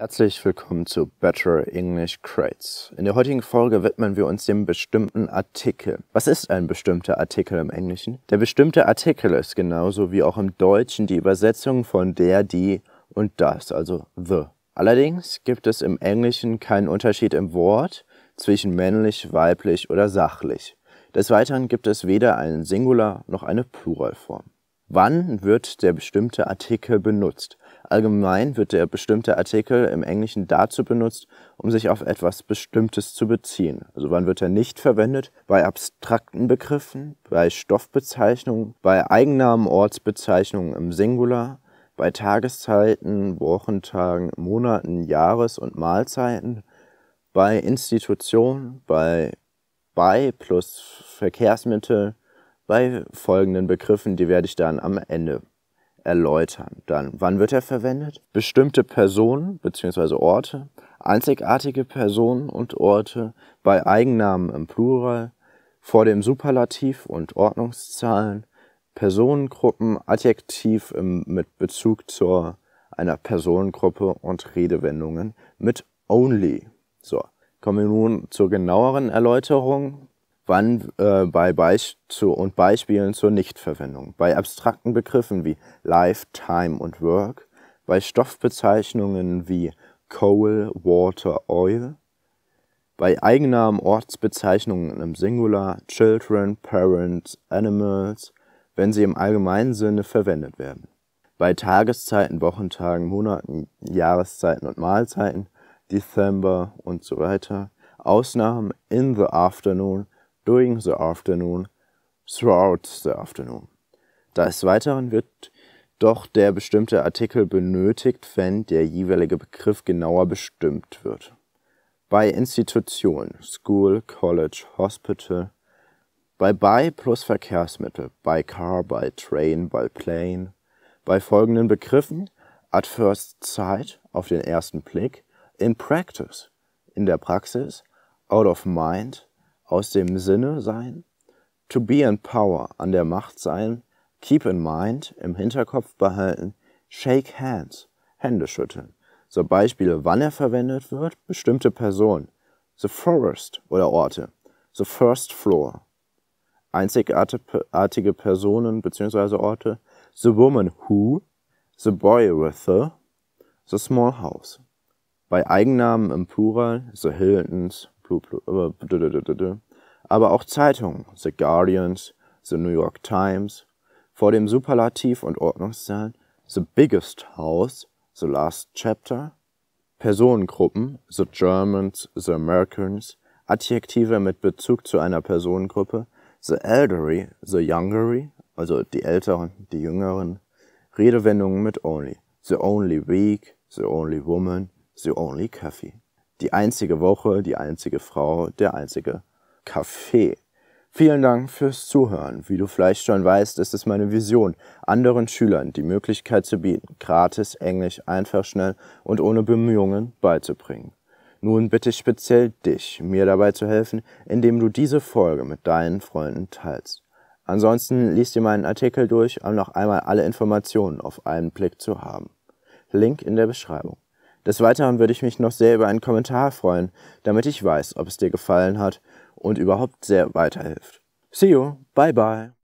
Herzlich willkommen zu Better English Crates. In der heutigen Folge widmen wir uns dem bestimmten Artikel. Was ist ein bestimmter Artikel im Englischen? Der bestimmte Artikel ist genauso wie auch im Deutschen die Übersetzung von der, die und das, also the. Allerdings gibt es im Englischen keinen Unterschied im Wort zwischen männlich, weiblich oder sachlich. Des Weiteren gibt es weder einen Singular noch eine Pluralform. Wann wird der bestimmte Artikel benutzt? Allgemein wird der bestimmte Artikel im Englischen dazu benutzt, um sich auf etwas Bestimmtes zu beziehen. Also wann wird er nicht verwendet? Bei abstrakten Begriffen, bei Stoffbezeichnungen, bei Eigennamen, Ortsbezeichnungen im Singular, bei Tageszeiten, Wochentagen, Monaten, Jahres- und Mahlzeiten, bei Institutionen, bei bei plus Verkehrsmittel, bei folgenden Begriffen, die werde ich dann am Ende erläutern. Dann, wann wird er verwendet? Bestimmte Personen bzw. Orte, einzigartige Personen und Orte, bei Eigennamen im Plural, vor dem Superlativ und Ordnungszahlen, Personengruppen, Adjektiv im, mit Bezug zu einer Personengruppe und Redewendungen mit only. So, kommen wir nun zur genaueren Erläuterung wann äh, bei Beisp zu, und Beispielen zur Nichtverwendung, bei abstrakten Begriffen wie Life, Time und Work, bei Stoffbezeichnungen wie Coal, Water, Oil, bei Eigennamen, Ortsbezeichnungen im Singular, Children, Parents, Animals, wenn sie im allgemeinen Sinne verwendet werden. Bei Tageszeiten, Wochentagen, Monaten, Jahreszeiten und Mahlzeiten, December und so weiter. Ausnahmen in the afternoon, during the afternoon, throughout the afternoon. Des Weiteren wird doch der bestimmte Artikel benötigt, wenn der jeweilige Begriff genauer bestimmt wird. Bei Institutionen, School, College, Hospital, bei By plus Verkehrsmittel, by Car, by Train, by Plane, bei folgenden Begriffen, at first sight, auf den ersten Blick, in practice, in der Praxis, out of mind, aus dem Sinne sein, to be in power, an der Macht sein, keep in mind, im Hinterkopf behalten, shake hands, Hände schütteln. So Beispiele, wann er verwendet wird, bestimmte Personen, the forest oder Orte, the first floor, einzigartige Personen bzw. Orte, the woman who, the boy with the, the small house. Bei Eigennamen im Plural, the Hiltons, äh, aber auch Zeitungen, The Guardians, The New York Times, vor dem Superlativ und Ordnungszahlen, The Biggest House, The Last Chapter, Personengruppen, The Germans, The Americans, Adjektive mit Bezug zu einer Personengruppe, The Elderly, The Youngery, also die Älteren, die Jüngeren, Redewendungen mit Only, The Only Weak, The Only Woman, The Only Coffee die einzige Woche, die einzige Frau, der einzige Kaffee. Vielen Dank fürs Zuhören. Wie du vielleicht schon weißt, ist es meine Vision, anderen Schülern die Möglichkeit zu bieten, gratis Englisch einfach schnell und ohne Bemühungen beizubringen. Nun bitte ich speziell dich, mir dabei zu helfen, indem du diese Folge mit deinen Freunden teilst. Ansonsten liest dir meinen Artikel durch, um noch einmal alle Informationen auf einen Blick zu haben. Link in der Beschreibung. Des Weiteren würde ich mich noch sehr über einen Kommentar freuen, damit ich weiß, ob es dir gefallen hat und überhaupt sehr weiterhilft. See you, bye bye.